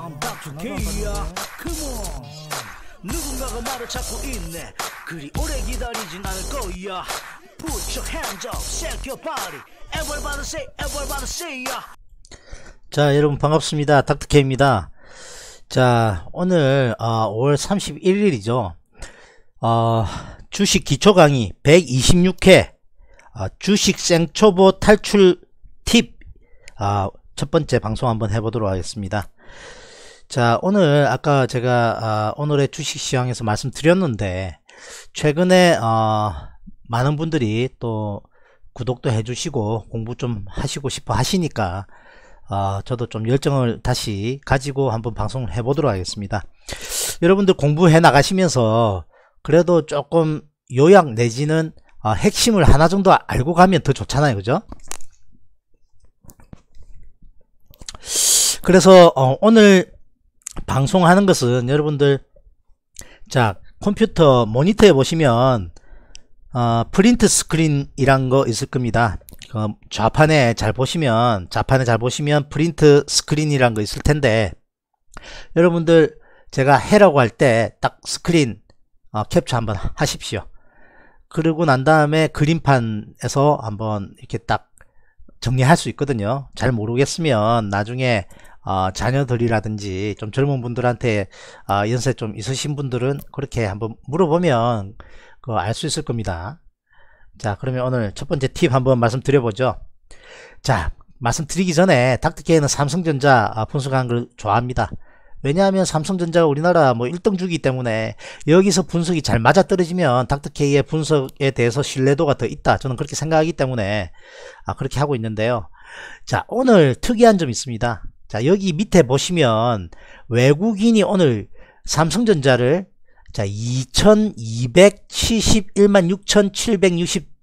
I'm back to K야 Come on 누군가가 말을 찾고 있네 그리 오래 기다리진 않을 거야 Put your hands up, shake your body Everybody say, everybody say yeah. 자 여러분 반갑습니다 닥터케입니다 자 오늘 어, 아, 5월 31일이죠 어, 아, 주식 기초 강의 126회 어, 아, 주식 생초보 탈출 팁 첫 번째 방송 한번 해보도록 하겠습니다. 자, 오늘 아까 제가 어, 오늘의 주식 시황에서 말씀드렸는데 최근에 어, 많은 분들이 또 구독도 해주시고 공부 좀 하시고 싶어 하시니까 어, 저도 좀 열정을 다시 가지고 한번 방송을 해보도록 하겠습니다. 여러분들 공부해 나가시면서 그래도 조금 요약 내지는 어, 핵심을 하나 정도 알고 가면 더 좋잖아요. 그죠? 그래서 어, 오늘 방송하는 것은 여러분들 자 컴퓨터 모니터에 보시면 어, 프린트 스크린이란 거 있을 겁니다 어, 좌판에 잘 보시면 좌판에 잘 보시면 프린트 스크린이란 거 있을 텐데 여러분들 제가 해라고 할 때 딱 스크린 어, 캡처 한번 하십시오 그리고 난 다음에 그림판에서 한번 이렇게 딱 정리할 수 있거든요 잘 모르겠으면 나중에 어, 자녀들이라든지 좀 젊은 분들한테 어, 연세 좀 있으신 분들은 그렇게 한번 물어보면 그 알 수 있을 겁니다. 자 그러면 오늘 첫 번째 팁 한번 말씀드려보죠. 자 말씀드리기 전에 닥터케이는 삼성전자 아, 분석한 걸 좋아합니다. 왜냐하면 삼성전자가 우리나라 뭐 1등주기 때문에 여기서 분석이 잘 맞아떨어지면 닥터케이의 분석에 대해서 신뢰도가 더 있다. 저는 그렇게 생각하기 때문에 그렇게 하고 있는데요. 자 오늘 특이한 점 있습니다. 자 여기 밑에 보시면 외국인이 오늘 삼성전자를 자 2271만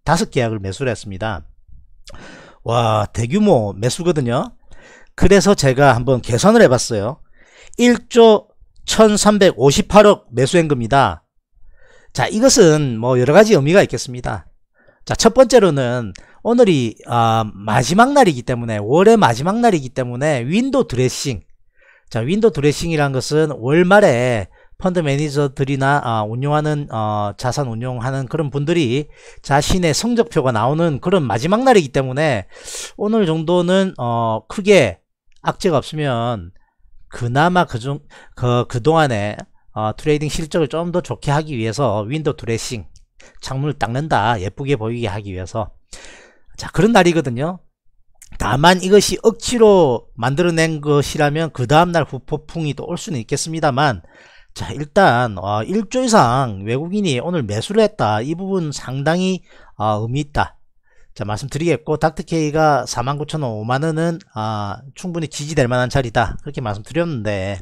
6765계약을 매수를 했습니다 와 대규모 매수거든요 그래서 제가 한번 계산을 해봤어요 1조 1358억 매수행겁니다자 이것은 뭐 여러가지 의미가 있겠습니다 자, 첫 번째로는 오늘이 어, 마지막 날이기 때문에 월의 마지막 날이기 때문에 윈도 드레싱 자, 윈도 드레싱이란 것은 월말에 펀드 매니저들이나 어, 아, 운용하는 어, 자산 운용하는 그런 분들이 자신의 성적표가 나오는 그런 마지막 날이기 때문에 오늘 정도는 어, 크게 악재가 없으면 그나마 그중 그 그동안에 그 어, 트레이딩 실적을 좀 더 좋게 하기 위해서 윈도 드레싱 창문을 닦는다 예쁘게 보이게 하기 위해서 자 그런 날이거든요 다만 이것이 억지로 만들어낸 것이라면 그 다음날 후폭풍이 또 올 수는 있겠습니다만 자 일단 어, 1조 이상 외국인이 오늘 매수를 했다 이 부분 상당히 어, 의미 있다 자 말씀드리겠고 닥터케이가 49,000원 5만원은 아, 충분히 지지될 만한 자리다 그렇게 말씀드렸는데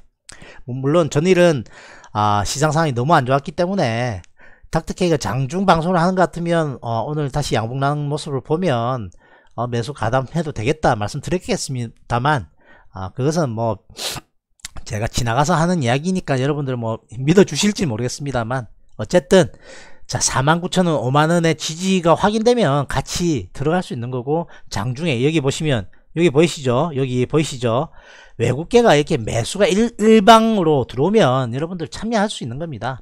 물론 전일은 아, 시장 상황이 너무 안 좋았기 때문에 닥터케이가 장중 방송을 하는 것 같으면 어, 오늘 다시 양봉나는 모습을 보면 어, 매수 가담해도 되겠다 말씀드렸겠습니다만 어, 그것은 뭐 제가 지나가서 하는 이야기니까 여러분들 뭐 믿어주실지 모르겠습니다만 어쨌든 자 49,000원 5만원의 지지가 확인되면 같이 들어갈 수 있는 거고 장중에 여기 보시면 여기 보이시죠? 여기 보이시죠? 외국계가 이렇게 매수가 일, 일방으로 들어오면 여러분들 참여할 수 있는 겁니다.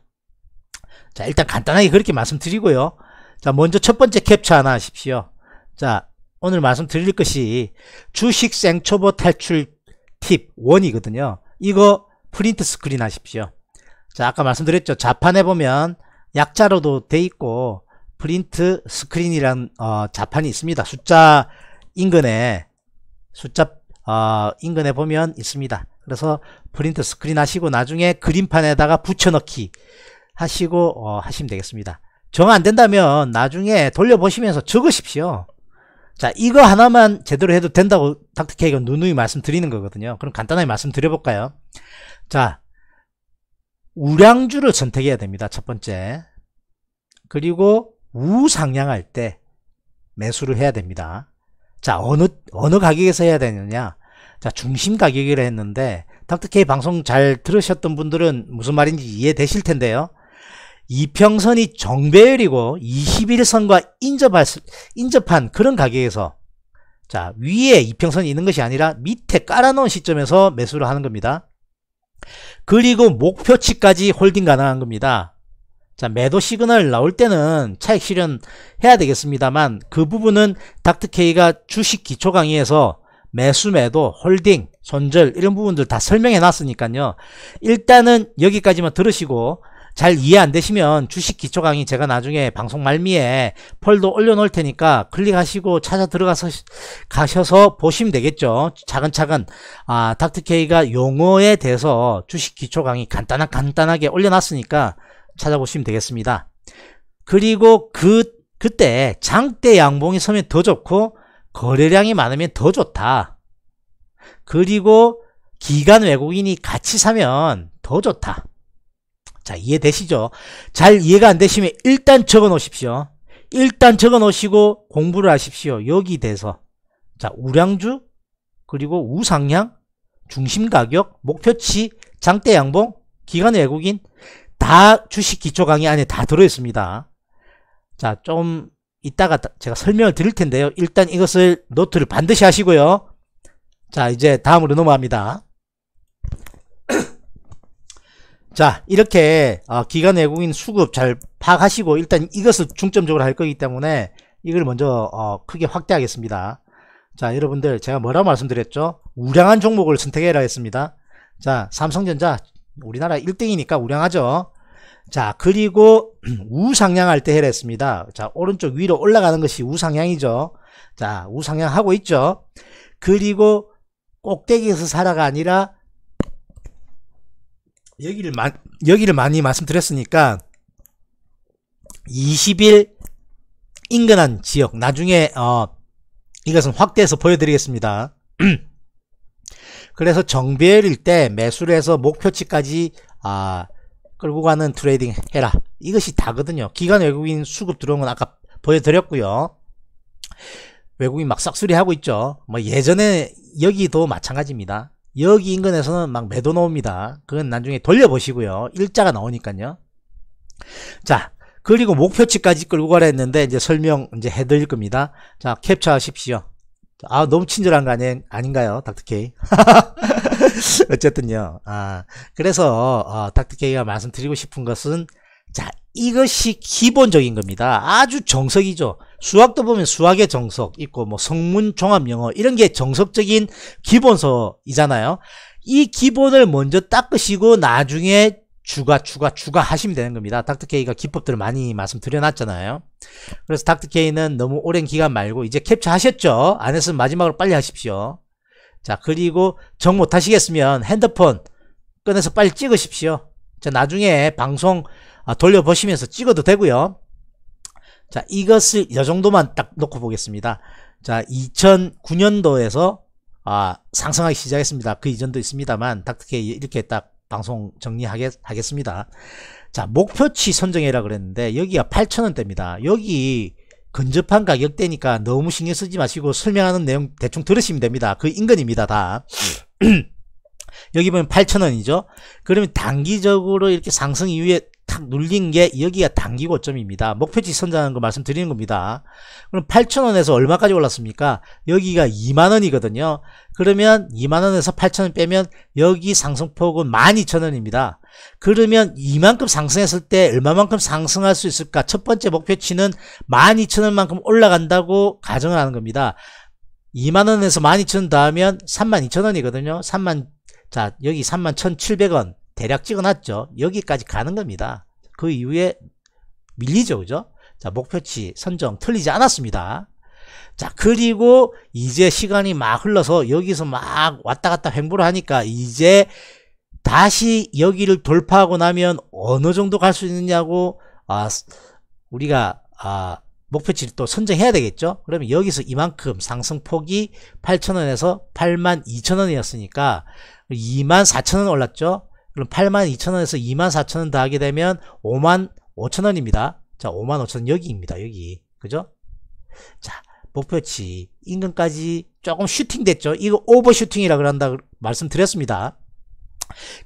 자, 일단 간단하게 그렇게 말씀드리고요. 자, 먼저 첫 번째 캡처 하나 하십시오. 자, 오늘 말씀드릴 것이 주식 생초보 탈출 팁 1이거든요. 이거 프린트 스크린 하십시오. 자, 아까 말씀드렸죠. 자판에 보면 약자로도 돼 있고 프린트 스크린이란 어, 자판이 있습니다. 숫자 인근에 숫자 어, 인근에 보면 있습니다. 그래서 프린트 스크린 하시고 나중에 그림판에다가 붙여넣기 하시고 어, 하시면 되겠습니다 정 안된다면 나중에 돌려보시면서 적으십시오 자 이거 하나만 제대로 해도 된다고 닥터케이가 누누이 말씀드리는 거거든요 그럼 간단하게 말씀드려볼까요 자 우량주를 선택해야 됩니다 첫 번째 그리고 우상향할 때 매수를 해야 됩니다 자 어느 어느 가격에서 해야 되느냐 자 중심 가격이라 했는데 닥터케이 방송 잘 들으셨던 분들은 무슨 말인지 이해되실 텐데요 이평선이 정배열이고 21선과 인접할 수, 인접한 그런 가격에서 자 위에 이평선이 있는 것이 아니라 밑에 깔아놓은 시점에서 매수를 하는 겁니다. 그리고 목표치까지 홀딩 가능한 겁니다. 자 매도 시그널 나올 때는 차익 실현해야 되겠습니다만 그 부분은 닥트케이가 주식 기초 강의에서 매수 매도 홀딩 손절 이런 부분들 다 설명해 놨으니까요. 일단은 여기까지만 들으시고 잘 이해 안 되시면 주식 기초 강의 제가 나중에 방송 말미에 펄도 올려놓을 테니까 클릭하시고 찾아 들어가서 가셔서 보시면 되겠죠. 차근차근 아 닥터케이가 용어에 대해서 주식 기초 강의 간단한 간단하게 올려놨으니까 찾아보시면 되겠습니다. 그리고 그 그때 장대 양봉이 서면 더 좋고 거래량이 많으면 더 좋다. 그리고 기간 외국인이 같이 사면 더 좋다. 자 이해되시죠? 잘 이해가 안 되시면 일단 적어 놓으십시오. 일단 적어 놓으시고 공부를 하십시오. 여기 대해서 자 우량주 그리고 우상향 중심가격 목표치 장대양봉 기간 외국인 다 주식 기초 강의 안에 다 들어있습니다. 자 좀 이따가 제가 설명을 드릴 텐데요. 일단 이것을 노트를 반드시 하시고요. 자 이제 다음으로 넘어갑니다. 자 이렇게 어, 기관 외국인 수급 잘 파악하시고 일단 이것을 중점적으로 할 거기 때문에 이걸 먼저 어, 크게 확대하겠습니다 자 여러분들 제가 뭐라고 말씀드렸죠 우량한 종목을 선택해라 했습니다 자 삼성전자 우리나라 1등이니까 우량하죠 자 그리고 우상향할 때 해라 했습니다 자 오른쪽 위로 올라가는 것이 우상향이죠 자 우상향하고 있죠 그리고 꼭대기에서 살아가 아니라 여기를 마, 여기를 많이 말씀드렸으니까 20일 인근한 지역 나중에 어, 이것은 확대해서 보여드리겠습니다. 그래서 정배일때 매수를 해서 목표치까지 아, 끌고 가는 트레이딩 해라. 이것이 다거든요. 기간 외국인 수급 들어온 건 아까 보여드렸고요. 외국인 막 싹쓸이 하고 있죠. 뭐 예전에 여기도 마찬가지입니다. 여기 인근에서는 막 매도 나옵니다. 그건 나중에 돌려보시고요. 일자가 나오니까요. 자, 그리고 목표치까지 끌고 가라 했는데 이제 설명 이제 해드릴 겁니다. 자, 캡처하십시오. 아, 너무 친절한 거 아니, 아닌가요? 닥터케이. 어쨌든요. 아, 그래서 어, 닥터케이가 말씀드리고 싶은 것은 자, 이것이 기본적인 겁니다. 아주 정석이죠. 수학도 보면 수학의 정석 있고 뭐 성문 종합 영어 이런 게 정석적인 기본서이잖아요. 이 기본을 먼저 닦으시고 나중에 추가 추가 추가 하시면 되는 겁니다. 닥터케이가 기법들을 많이 말씀드려 놨잖아요. 그래서 닥터케이는 너무 오랜 기간 말고 이제 캡처하셨죠? 안 했으면 마지막으로 빨리 하십시오. 자 그리고 정 못하시겠으면 핸드폰 꺼내서 빨리 찍으십시오. 자 나중에 방송 아, 돌려보시면서 찍어도 되고요. 자, 이것을 이 정도만 딱 놓고 보겠습니다. 자, 2009년도에서 아, 상승하기 시작했습니다. 그 이전도 있습니다만 딱터 이렇게 딱 방송 정리하겠습니다. 자, 목표치 선정해라 그랬는데 여기가 8천원대입니다 여기 근접한 가격대니까 너무 신경 쓰지 마시고 설명하는 내용 대충 들으시면 됩니다. 그 인근입니다, 다. 네. 여기 보면 8천원이죠 그러면 단기적으로 이렇게 상승 이후에 탁 눌린 게 여기가 단기 고점입니다. 목표치 선정하는 거 말씀드리는 겁니다. 그럼 8 0원에서 얼마까지 올랐습니까? 여기가 2만원이거든요. 그러면 2만원에서 8 0 0 0원 빼면 여기 상승폭은 12,000원입니다. 그러면 이만큼 상승했을 때 얼마만큼 상승할 수 있을까? 첫 번째 목표치는 12,000원만큼 올라간다고 가정을 하는 겁니다. 2만원에서 12,000원 더하면 32,000원이거든요. 3만, 자, 여기 31,700원. 대략 찍어놨죠. 여기까지 가는 겁니다. 그 이후에 밀리죠. 그죠? 자, 목표치 선정 틀리지 않았습니다. 자, 그리고 이제 시간이 막 흘러서 여기서 막 왔다 갔다 횡보를 하니까 이제 다시 여기를 돌파하고 나면 어느 정도 갈 수 있느냐고 아, 우리가 아, 목표치를 또 선정해야 되겠죠 그러면 여기서 이만큼 상승폭이 8천원에서 8 2 0 0 0원이었으니까2 4 0 0 0원 올랐죠 그럼 82,000원에서 24,000원 더하게 되면 55,000원입니다. 자, 55,000원 여기입니다. 여기. 그죠? 자, 목표치 인근까지 조금 슈팅 됐죠. 이거 오버슈팅이라 그런다 그 말씀드렸습니다.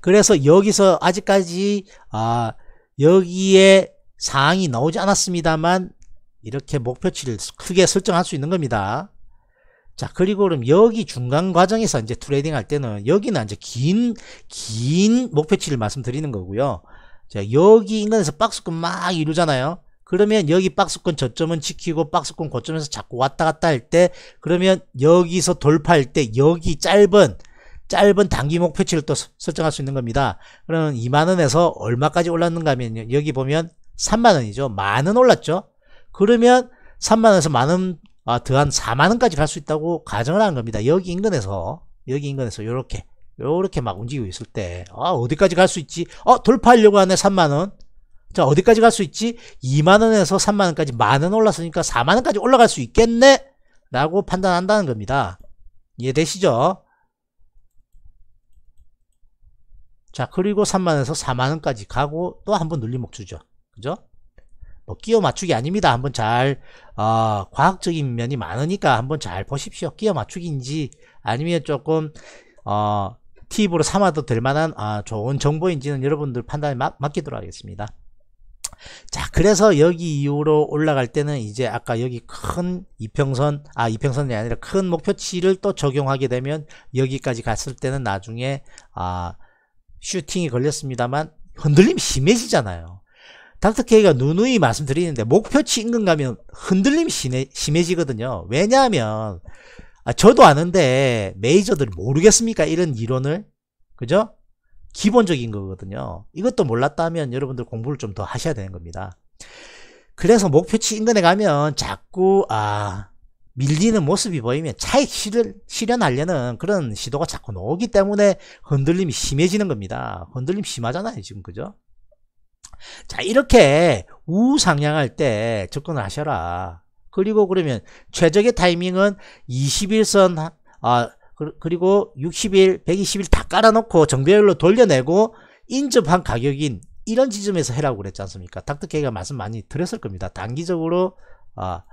그래서 여기서 아직까지 아, 여기에 사항이 나오지 않았습니다만 이렇게 목표치를 크게 설정할 수 있는 겁니다. 자, 그리고 그럼 여기 중간 과정에서 이제 트레이딩 할 때는 여기는 이제 긴, 긴 목표치를 말씀드리는 거고요. 자, 여기 인근에서 박스권 막 이루잖아요. 그러면 여기 박스권 저점은 지키고 박스권 고점에서 자꾸 왔다 갔다 할 때 그러면 여기서 돌파할 때 여기 짧은 짧은 단기 목표치를 또 설정할 수 있는 겁니다. 그러면 2만원에서 얼마까지 올랐는가 하면 여기 보면 3만원이죠. 만원 올랐죠. 그러면 3만원에서 만원 아, 더한 4만원까지 갈 수 있다고 가정을 한 겁니다. 여기 인근에서, 여기 인근에서 요렇게, 요렇게 막 움직이고 있을 때, 아, 어디까지 갈 수 있지? 어, 돌파하려고 하네, 3만원. 자, 어디까지 갈 수 있지? 2만원에서 3만원까지 만원 올랐으니까 4만원까지 올라갈 수 있겠네? 라고 판단한다는 겁니다. 이해되시죠? 자, 그리고 3만원에서 4만원까지 가고 또 한 번 눌림목 주죠. 그죠? 뭐 끼워 맞추기 아닙니다. 한번 잘 어, 과학적인 면이 많으니까 한번 잘 보십시오. 끼워 맞추기인지 아니면 조금 어, 팁으로 삼아도 될 만한 아, 좋은 정보인지는 여러분들 판단에 막, 맡기도록 하겠습니다. 자 그래서 여기 이후로 올라갈 때는 이제 아까 여기 큰 이평선 아 이평선이 아니라 큰 목표치를 또 적용하게 되면 여기까지 갔을 때는 나중에 아 슈팅이 걸렸습니다만 흔들림이 심해지잖아요 닥터 K가 누누이 말씀드리는데 목표치 임금 가면 흔들림이 심해, 심해지거든요. 왜냐하면 아, 저도 아는데 메이저들 이 모르겠습니까? 이런 이론을 그죠? 기본적인 거거든요. 이것도 몰랐다면 여러분들 공부를 좀 더 하셔야 되는 겁니다. 그래서 목표치 인근에 가면 자꾸 아 밀리는 모습이 보이면 차익 실현, 실현하려는 그런 시도가 자꾸 나오기 때문에 흔들림이 심해지는 겁니다. 흔들림 심하잖아요 지금 그죠? 자 이렇게 우상향할 때 접근하셔라. 그리고 그러면 최적의 타이밍은 20일선 아 그, 그리고 60일, 120일 다 깔아놓고 정배열로 돌려내고 인접한 가격인 이런 지점에서 해라고 그랬지 않습니까? 닥터케이가 말씀 많이 드렸을 겁니다. 단기적으로 아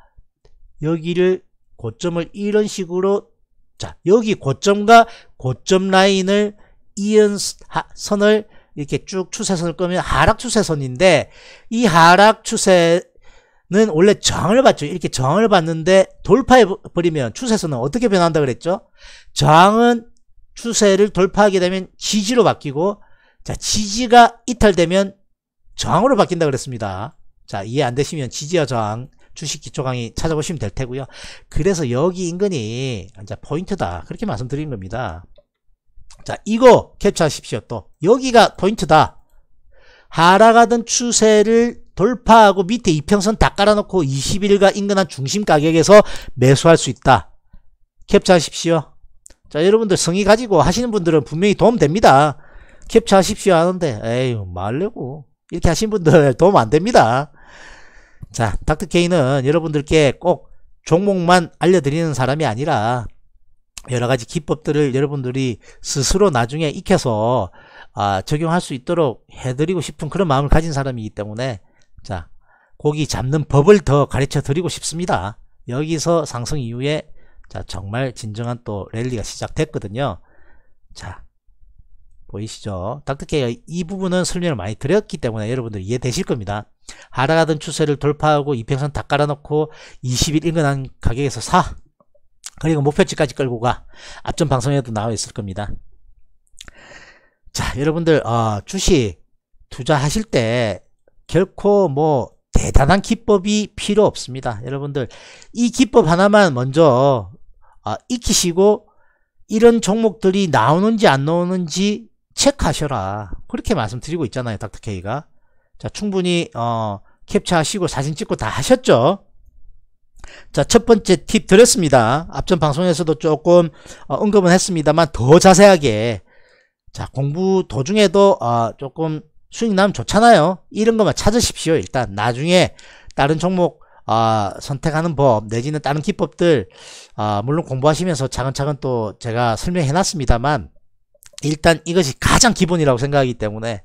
여기를 고점을 이런 식으로 자 여기 고점과 고점 라인을 이은 선을 이렇게 쭉 추세선을 끄면 하락 추세선인데 이 하락 추세는 원래 저항을 받죠. 이렇게 저항을 받는데 돌파해 버리면 추세선은 어떻게 변한다 그랬죠? 저항은 추세를 돌파하게 되면 지지로 바뀌고 자 지지가 이탈되면 저항으로 바뀐다 그랬습니다. 자 이해 안 되시면 지지와 저항 주식 기초 강의 찾아보시면 될 테고요. 그래서 여기 인근이 이제 포인트다 그렇게 말씀드린 겁니다. 자 이거 캡처하십시오 또 여기가 포인트다 하락하던 추세를 돌파하고 밑에 이평선 다 깔아놓고 20일과 인근한 중심 가격에서 매수할 수 있다 캡처하십시오 자 여러분들 성의 가지고 하시는 분들은 분명히 도움됩니다 캡처하십시오 하는데 에휴 말려고 이렇게 하신 분들 도움 안됩니다 자 닥터케이는 여러분들께 꼭 종목만 알려드리는 사람이 아니라 여러 가지 기법들을 여러분들이 스스로 나중에 익혀서 아, 적용할 수 있도록 해드리고 싶은 그런 마음을 가진 사람이기 때문에 자 고기 잡는 법을 더 가르쳐 드리고 싶습니다. 여기서 상승 이후에 자 정말 진정한 또 랠리가 시작됐거든요. 자 보이시죠? 닥터케이 이 부분은 설명을 많이 드렸기 때문에 여러분들 이해되실 겁니다. 하락하던 추세를 돌파하고 이평선 다 깔아놓고 20일 인근한 가격에서 사 그리고 목표치까지 끌고 가 앞전 방송에도 나와 있을 겁니다 자 여러분들 어, 주식 투자하실 때 결코 뭐 대단한 기법이 필요 없습니다 여러분들 이 기법 하나만 먼저 어, 익히시고 이런 종목들이 나오는지 안 나오는지 체크하셔라 그렇게 말씀드리고 있잖아요 닥터케이가 자 충분히 어, 캡처하시고 사진 찍고 다 하셨죠 자, 첫 번째 팁 드렸습니다. 앞전 방송에서도 조금 어, 언급은 했습니다만 더 자세하게 자, 공부 도중에도 어, 조금 수익 나면 좋잖아요. 이런 것만 찾으십시오. 일단 나중에 다른 종목 어, 선택하는 법 내지는 다른 기법들 어, 물론 공부하시면서 차근차근 또 제가 설명해 놨습니다만 일단 이것이 가장 기본이라고 생각하기 때문에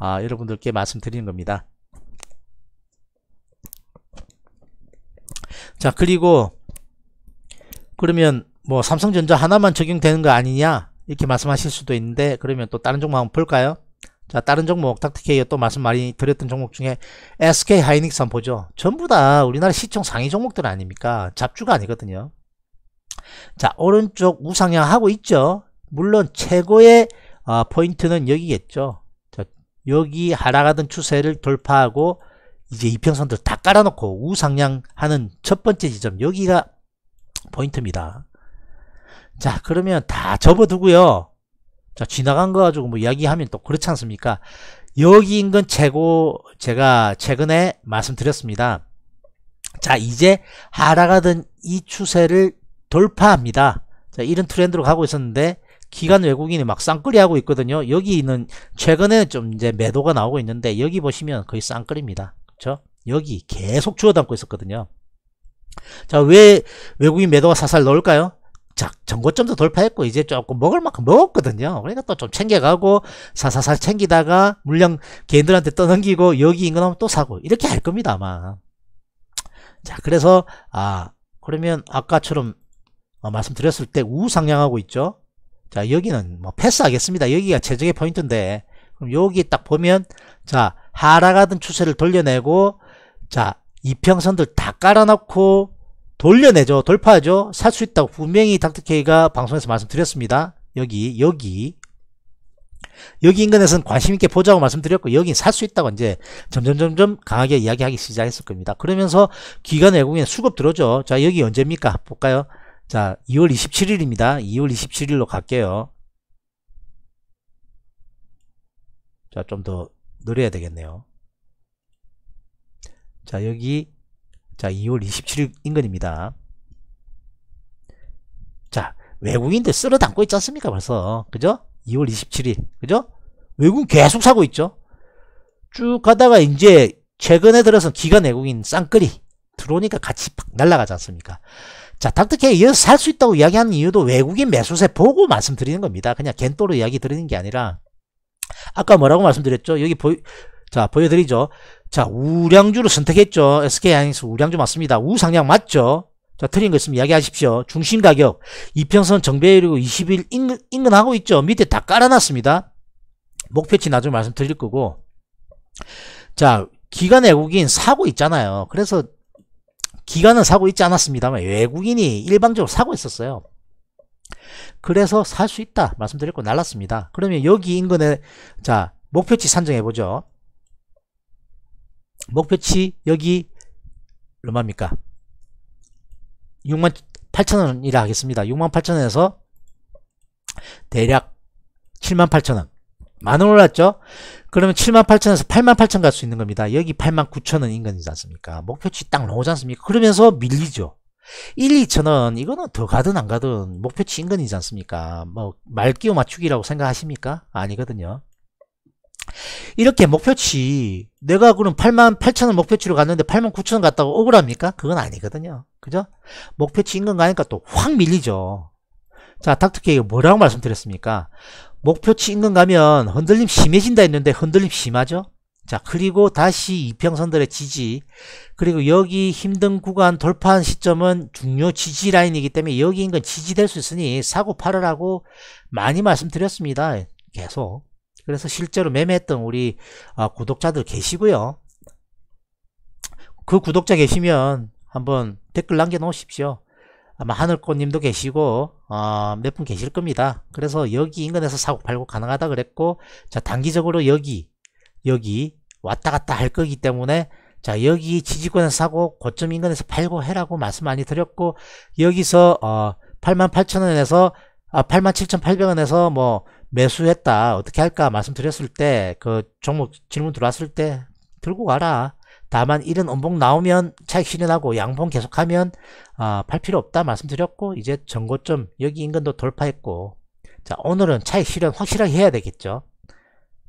어, 여러분들께 말씀드리는 겁니다. 자 그리고 그러면 뭐 삼성전자 하나만 적용되는 거 아니냐 이렇게 말씀하실 수도 있는데 그러면 또 다른 종목 한번 볼까요? 자 다른 종목 닥터케이어 또 말씀 많이 드렸던 종목 중에 SK 하이닉스 한번 보죠. 전부 다 우리나라 시청 상위 종목들 아닙니까? 잡주가 아니거든요. 자 오른쪽 우상향 하고 있죠. 물론 최고의 어, 포인트는 여기겠죠. 자, 여기 하락하던 추세를 돌파하고 이제 이평선들 다 깔아놓고 우상향하는 첫 번째 지점 여기가 포인트입니다. 자 그러면 다 접어두고요. 자 지나간 거 가지고 뭐 이야기하면 또 그렇지 않습니까? 여기인 건 최고 제가 최근에 말씀드렸습니다. 자 이제 하락하던 이 추세를 돌파합니다. 자 이런 트렌드로 가고 있었는데 기간 외국인이 막 쌍끌이하고 있거든요. 여기 있는 최근에좀 이제 매도가 나오고 있는데 여기 보시면 거의 쌍끌입니다. 그렇죠? 여기 계속 주워 담고 있었거든요. 자, 왜 외국인 매도가 사살 넣을까요? 자, 전고점도 돌파했고 이제 조금 먹을 만큼 먹었거든요. 그러니까 또 좀 챙겨가고 사사살 챙기다가 물량 개인들한테 떠넘기고 여기 인근하면 또 사고 이렇게 할 겁니다 아마. 자, 그래서 아 그러면 아까처럼 어, 말씀드렸을 때 우상향하고 있죠. 자, 여기는 뭐 패스하겠습니다. 여기가 최적의 포인트인데 그럼 여기 딱 보면 자 하락하던 추세를 돌려내고 자 이평선들 다 깔아놓고 돌려내죠 돌파하죠 살 수 있다고 분명히 닥터케이가 방송에서 말씀드렸습니다 여기 여기 여기 인근에서는 관심있게 보자고 말씀드렸고 여긴 살 수 있다고 이제 점점점점 강하게 이야기하기 시작했을 겁니다 그러면서 기관 외국인 수급 들어죠 자 여기 언제입니까 볼까요 자 2월 27일입니다 2월 27일로 갈게요 자좀더 노려야 되겠네요 자 여기 자 2월 27일 인근입니다 자 외국인들 쓸어 담고 있지 않습니까 벌써 그죠 2월 27일 그죠 외국인 계속 사고 있죠 쭉 가다가 이제 최근에 들어서 기관 외국인 쌍끌이 들어오니까 같이 팍 날아가지 않습니까 자 닥터케이 어서살 수 있다고 이야기하는 이유도 외국인 매수세 보고 말씀드리는 겁니다 그냥 겐또로 이야기 드리는 게 아니라 아까 뭐라고 말씀드렸죠? 여기 보 자, 보여드리죠. 자, 우량주를 선택했죠. SK 하이닉스 우량주 맞습니다. 우상향 맞죠? 자, 틀린 거 있으면 이야기하십시오. 중심 가격, 이평선 정배율이고 20일 인근, 인근하고 있죠. 밑에 다 깔아놨습니다. 목표치 나중에 말씀드릴 거고. 자, 기관 외국인 사고 있잖아요. 그래서 기관은 사고 있지 않았습니다만 외국인이 일방적으로 사고 있었어요. 그래서 살 수 있다 말씀드렸고 날랐습니다 그러면 여기 인근에 자 목표치 산정해 보죠 목표치 여기 얼마입니까 6만 8천원이라 하겠습니다 6만 8천원에서 대략 7만 8천원 만원 올랐죠? 그러면 7만 8천에서 8만 8천 갈수 있는 겁니다. 여기 8만 9천원 인근이지 않습니까? 목표치 딱 나오지 않습니까? 그러면서 밀리죠. 1, 2천원 이거는 더 가든 안 가든 목표치 인근이지 않습니까? 뭐말끼워 맞추기라고 생각하십니까? 아니거든요. 이렇게 목표치 내가 그럼 8만 8천원 목표치로 갔는데 8만 9천원 갔다고 억울합니까? 그건 아니거든요. 그죠? 목표치 인근 가니까 또 확 밀리죠. 자 닥터케이가 뭐라고 말씀드렸습니까? 목표치 인근 가면 흔들림 심해진다 했는데 흔들림 심하죠? 자 그리고 다시 이평선들의 지지 그리고 여기 힘든 구간 돌파한 시점은 중요 지지 라인이기 때문에 여기 인건 지지될 수 있으니 사고 팔으라고 많이 말씀드렸습니다 계속 그래서 실제로 매매했던 우리 아, 구독자들 계시고요 그 구독자 계시면 한번 댓글 남겨놓으십시오 아마 하늘꽃님도 계시고 어, 아, 몇 분 계실 겁니다 그래서 여기 인근에서 사고 팔고 가능하다 그랬고 자 단기적으로 여기 여기 왔다 갔다 할 거기 때문에 자 여기 지지권에서 사고 고점 인근에서 팔고 해라고 말씀 많이 드렸고 여기서 어 88,000원에서 아 87,800원에서 뭐 매수했다 어떻게 할까 말씀드렸을 때 그 종목 질문 들어왔을 때 들고 가라 다만 이런 음봉 나오면 차익 실현하고 양봉 계속하면 아팔 필요 없다 말씀드렸고 이제 전고점 여기 인근도 돌파했고 자 오늘은 차익 실현 확실하게 해야 되겠죠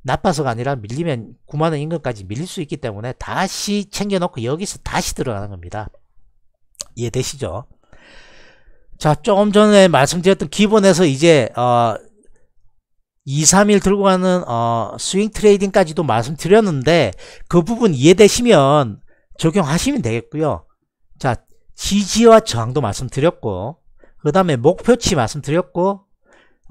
나빠서가 아니라 밀리면 9만원 임금까지 밀릴 수 있기 때문에 다시 챙겨놓고 여기서 다시 들어가는 겁니다. 이해되시죠? 자 조금 전에 말씀드렸던 기본에서 이제 어 2, 3일 들고 가는 어 스윙 트레이딩까지도 말씀드렸는데 그 부분 이해되시면 적용하시면 되겠고요. 자 지지와 저항도 말씀드렸고 그 다음에 목표치 말씀드렸고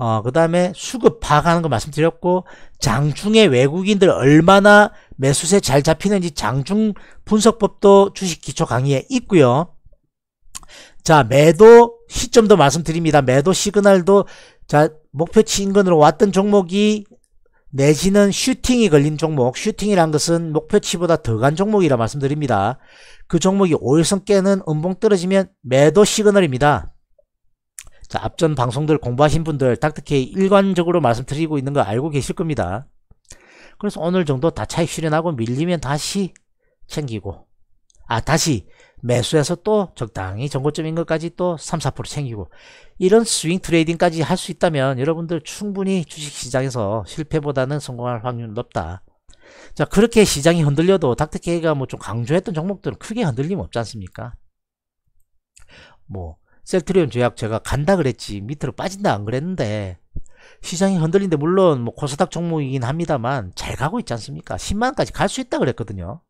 어, 그 다음에 수급 파악하는 거 말씀드렸고, 장중에 외국인들 얼마나 매수세 잘 잡히는지 장중 분석법도 주식 기초 강의에 있고요. 자, 매도 시점도 말씀드립니다. 매도 시그널도 자, 목표치 인근으로 왔던 종목이 내지는 슈팅이 걸린 종목, 슈팅이란 것은 목표치보다 더 간 종목이라 말씀드립니다. 그 종목이 오일선 깨는 음봉 떨어지면 매도 시그널입니다. 자, 앞전 방송들 공부하신 분들 닥터케 일관적으로 말씀드리고 있는 거 알고 계실 겁니다. 그래서 오늘 정도 다 차익 실현하고 밀리면 다시 챙기고 아 다시 매수해서 또 적당히 전고점인 것까지 또 3, 4% 챙기고 이런 스윙 트레이딩까지 할 수 있다면 여러분들 충분히 주식시장에서 실패보다는 성공할 확률이 높다. 자 그렇게 시장이 흔들려도 닥터케이가 뭐 좀 강조했던 종목들은 크게 흔들림 없지 않습니까? 뭐 셀트리온 조약 제가 간다 그랬지 밑으로 빠진다 안 그랬는데 시장이 흔들린데 물론 뭐 코스닥 종목이긴 합니다만 잘 가고 있지 않습니까? 10만원까지 갈 수 있다 그랬거든요.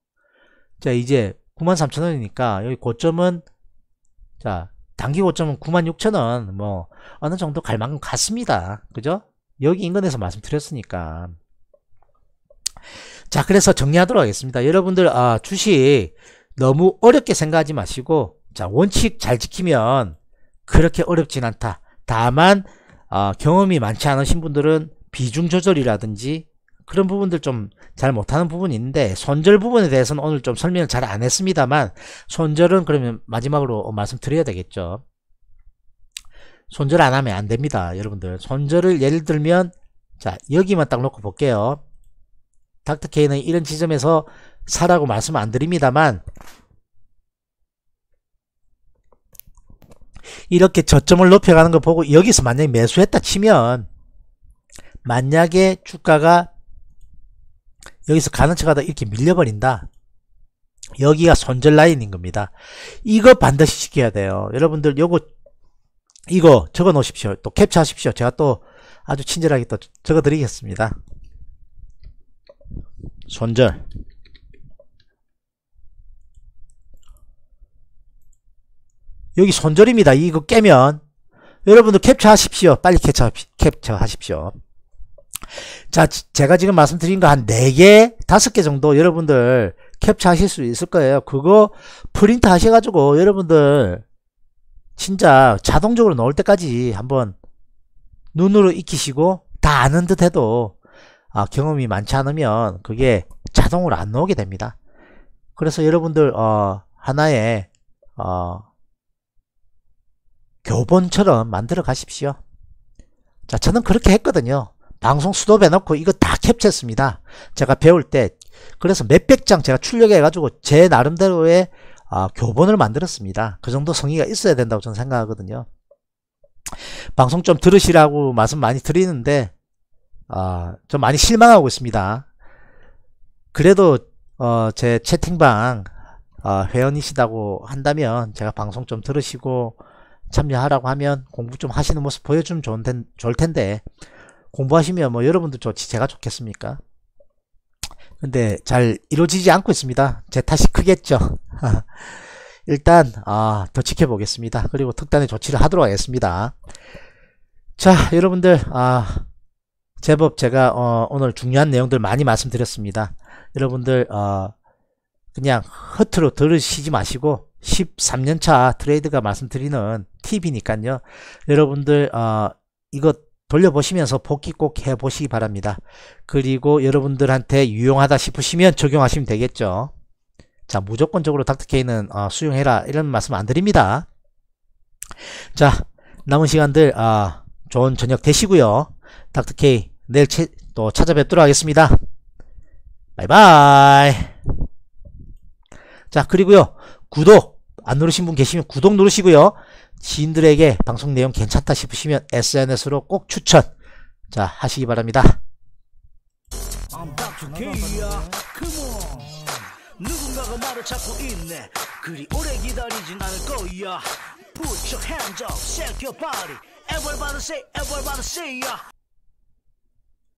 자 이제 9 3 0 0 0원이니까 여기 고점은 자 단기 고점은 9 6 0 0 0원뭐 어느 정도 갈 만큼 갔습니다. 그죠? 여기 인근에서 말씀드렸으니까 자 그래서 정리하도록 하겠습니다. 여러분들 아 주식 너무 어렵게 생각하지 마시고 자 원칙 잘 지키면 그렇게 어렵진 않다. 다만 어, 경험이 많지 않으신 분들은 비중 조절이라든지 그런 부분들 좀 잘 못하는 부분이 있는데 손절 부분에 대해서는 오늘 좀 설명을 잘 안 했습니다만 손절은 그러면 마지막으로 말씀드려야 되겠죠. 손절 안 하면 안 됩니다. 여러분들 손절을 예를 들면 자 여기만 딱 놓고 볼게요. 닥터케이는 이런 지점에서 사라고 말씀 안 드립니다만 이렇게 저점을 높여가는 걸 보고 여기서 만약에 매수했다 치면 만약에 주가가 여기서 가는 척하다 이렇게 밀려버린다. 여기가 손절 라인인 겁니다. 이거 반드시 지켜야 돼요. 여러분들 요거 이거 적어 놓으십시오. 또 캡처하십시오. 제가 또 아주 친절하게 또 적어 드리겠습니다. 손절 여기 손절입니다. 이거 깨면 여러분들 캡처하십시오. 빨리 캡처, 캡처하십시오. 자, 제가 지금 말씀드린 거 한 4개, 5개 정도 여러분들 캡처하실 수 있을 거예요. 그거 프린트 하셔가지고 여러분들 진짜 자동적으로 넣을 때까지 한번 눈으로 익히시고 다 아는 듯 해도 아, 경험이 많지 않으면 그게 자동으로 안 나오게 됩니다. 그래서 여러분들 어, 하나의 어, 교본처럼 만들어 가십시오. 자, 저는 그렇게 했거든요. 방송 수도배놓고 이거 다 캡처했습니다. 제가 배울 때 그래서 몇백 장 제가 출력해 가지고 제 나름대로의 아, 교본을 만들었습니다. 그 정도 성의가 있어야 된다고 저는 생각하거든요. 방송 좀 들으시라고 말씀 많이 드리는데 아, 좀 많이 실망하고 있습니다. 그래도 어, 제 채팅방 어, 회원이시다고 한다면 제가 방송 좀 들으시고 참여하라고 하면 공부 좀 하시는 모습 보여주면 좋은 좋을 텐데 공부하시면 뭐 여러분도 좋지 제가 좋겠습니까? 근데 잘 이루어지지 않고 있습니다. 제 탓이 크겠죠. 일단 아, 더 지켜보겠습니다. 그리고 특단의 조치를 하도록 하겠습니다. 자 여러분들 아, 제법 제가 어, 오늘 중요한 내용들 많이 말씀드렸습니다. 여러분들 어, 그냥 허투루 들으시지 마시고 13년차 트레이드가 말씀드리는 팁이니까요. 여러분들 어, 이거 돌려보시면서 복귀 꼭 해보시기 바랍니다. 그리고 여러분들한테 유용하다 싶으시면 적용하시면 되겠죠. 자 무조건적으로 닥터케이는 어, 수용해라 이런 말씀 안 드립니다. 자 남은 시간들 어, 좋은 저녁 되시고요. 닥터케이 내일 채, 또 찾아뵙도록 하겠습니다. 바이바이 자 그리고요 구독 안 누르신 분 계시면 구독 누르시고요. 지인들에게 방송 내용 괜찮다 싶으시면 SNS로 꼭 추천 자 하시기 바랍니다. 누군가가 말을 찾고 있네 그리 오래 기다리진 않을 거야 Put your hands up, shake your body Everybody say, everybody say yeah.